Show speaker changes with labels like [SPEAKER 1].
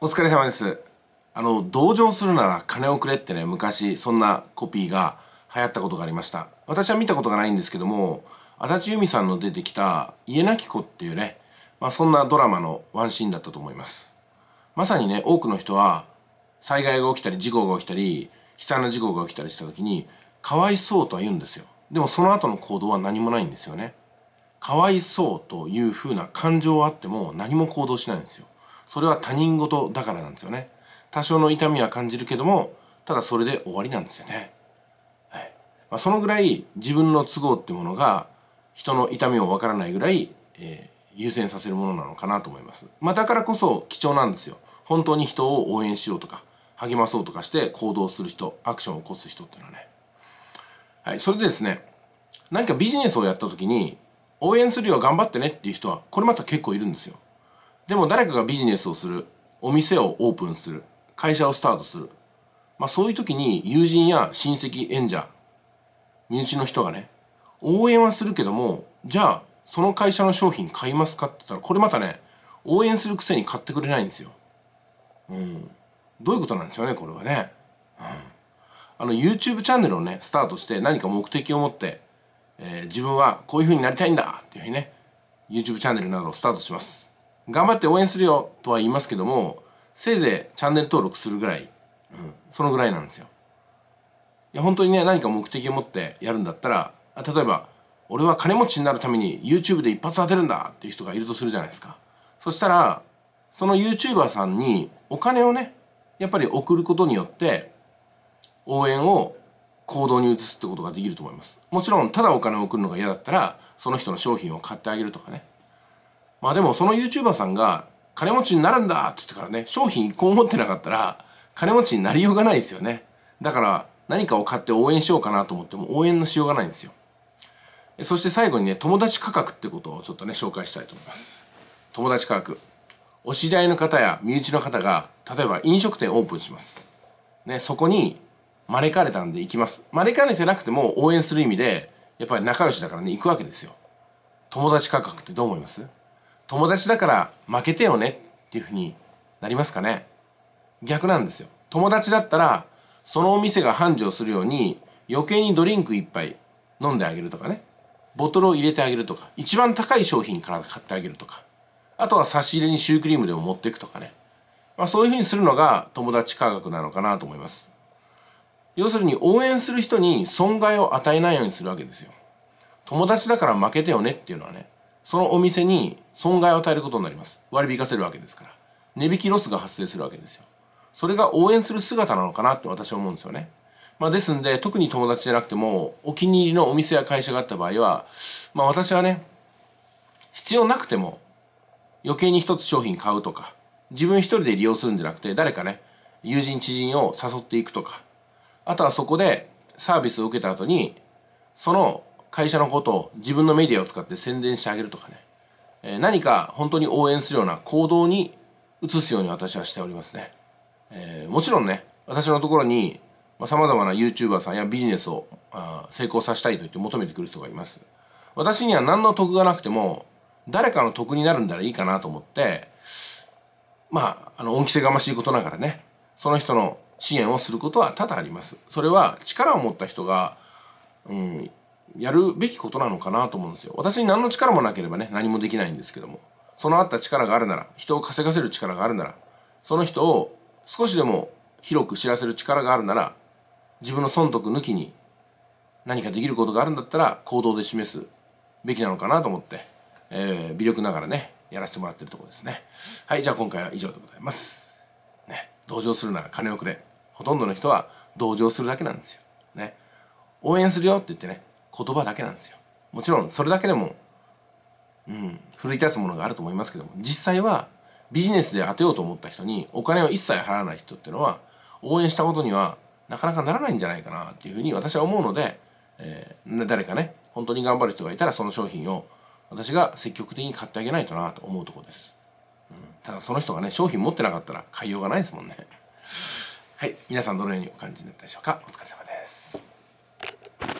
[SPEAKER 1] お疲れ様ですあの同情するなら金をくれってね昔そんなコピーが流行ったことがありました私は見たことがないんですけども足立由美さんの出てきた「家なき子」っていうね、まあ、そんなドラマのワンシーンだったと思いますまさにね多くの人は災害が起きたり事故が起きたり悲惨な事故が起きたりした時にかわいそうとは言うんですよでもその後の行動は何もないんですよねかわいそうというふうな感情はあっても何も行動しないんですよそれは他人事だからなんですよね多少の痛みは感じるけどもただそれで終わりなんですよね、はいまあ、そのぐらい自分の都合ってものが人の痛みをわからないぐらい、えー、優先させるものなのかなと思います、まあ、だからこそ貴重なんですよ本当に人を応援しようとか励まそうとかして行動する人アクションを起こす人っていうのはねはいそれでですね何かビジネスをやった時に応援するよ頑張ってねっていう人はこれまた結構いるんですよでも誰かがビジネスをするお店をオープンする会社をスタートする、まあ、そういう時に友人や親戚縁者身内の人がね応援はするけどもじゃあその会社の商品買いますかって言ったらこれまたね応援するくせに買ってくれないんですよ。うん、どういうことなんでしょうねこれはね。うん、あの YouTube チャンネルをねスタートして何か目的を持って、えー、自分はこういう風になりたいんだっていうふうにね YouTube チャンネルなどをスタートします。頑張って応援するよとは言いますけどもせいぜいチャンネル登録するぐらい、うん、そのぐらいなんですよいや本当にね何か目的を持ってやるんだったら例えば俺は金持ちになるために YouTube で一発当てるんだっていう人がいるとするじゃないですかそしたらその YouTuber さんにお金をねやっぱり送ることによって応援を行動に移すってことができると思いますもちろんただお金を送るのが嫌だったらその人の商品を買ってあげるとかねまあでもその YouTuber さんが金持ちになるんだって言ってからね商品一個持ってなかったら金持ちになりようがないですよねだから何かを買って応援しようかなと思っても応援のしようがないんですよそして最後にね友達価格ってことをちょっとね紹介したいと思います友達価格お知り合いの方や身内の方が例えば飲食店オープンしますねそこに招かれたんで行きます招かれてなくても応援する意味でやっぱり仲良しだからね行くわけですよ友達価格ってどう思います友達だから負けてよねっていうふうになりますかね逆なんですよ友達だったらそのお店が繁盛するように余計にドリンク1杯飲んであげるとかねボトルを入れてあげるとか一番高い商品から買ってあげるとかあとは差し入れにシュークリームでも持っていくとかね、まあ、そういうふうにするのが友達科学なのかなと思います要するに応援する人に損害を与えないようにするわけですよ友達だから負けてよねっていうのはねそのお店に損害を与えることになります割引かせるわけですから値引きロスが発生するわけですよそれが応援する姿なのかなって私は思うんですよねまあ、ですんで特に友達じゃなくてもお気に入りのお店や会社があった場合はまあ私はね必要なくても余計に一つ商品買うとか自分一人で利用するんじゃなくて誰かね友人知人を誘っていくとかあとはそこでサービスを受けた後にその会社のことを自分のメディアを使って宣伝してあげるとかね、えー、何か本当に応援するような行動に移すように私はしておりますね、えー、もちろんね私のところにさまざ、まな YouTuber さんやビジネスをあ成功させたいと言って求めてくる人がいます私には何の得がなくても誰かの得になるんだらいいかなと思ってまああの恩着せがましいことながらねその人の支援をすることは多々ありますそれは力を持った人が、うん、やるべきことなのかなと思うんですよ。私に何の力もなければね、何もできないんですけども、そのあった力があるなら、人を稼がせる力があるなら、その人を少しでも広く知らせる力があるなら、自分の損得抜きに何かできることがあるんだったら、行動で示すべきなのかなと思って、えー、微力ながらね、やらせてもらってるとこですね。はい、じゃあ今回は以上でございます。ね、同情するなら金をくれ。ほとんどの人は同情するだけなんですよ。ね。応援するよって言ってね、言葉だけなんですよもちろんそれだけでも、うん、奮い立つものがあると思いますけども実際はビジネスで当てようと思った人にお金を一切払わない人っていうのは応援したことにはなかなかならないんじゃないかなっていうふうに私は思うので、えー、誰かね本当に頑張る人がいたらその商品を私が積極的に買ってあげないとなと思うとこです、うん、ただその人がね商品持ってなかったら買いようがないですもんねはい皆さんどのようにお感じになったでしょうかお疲れ様です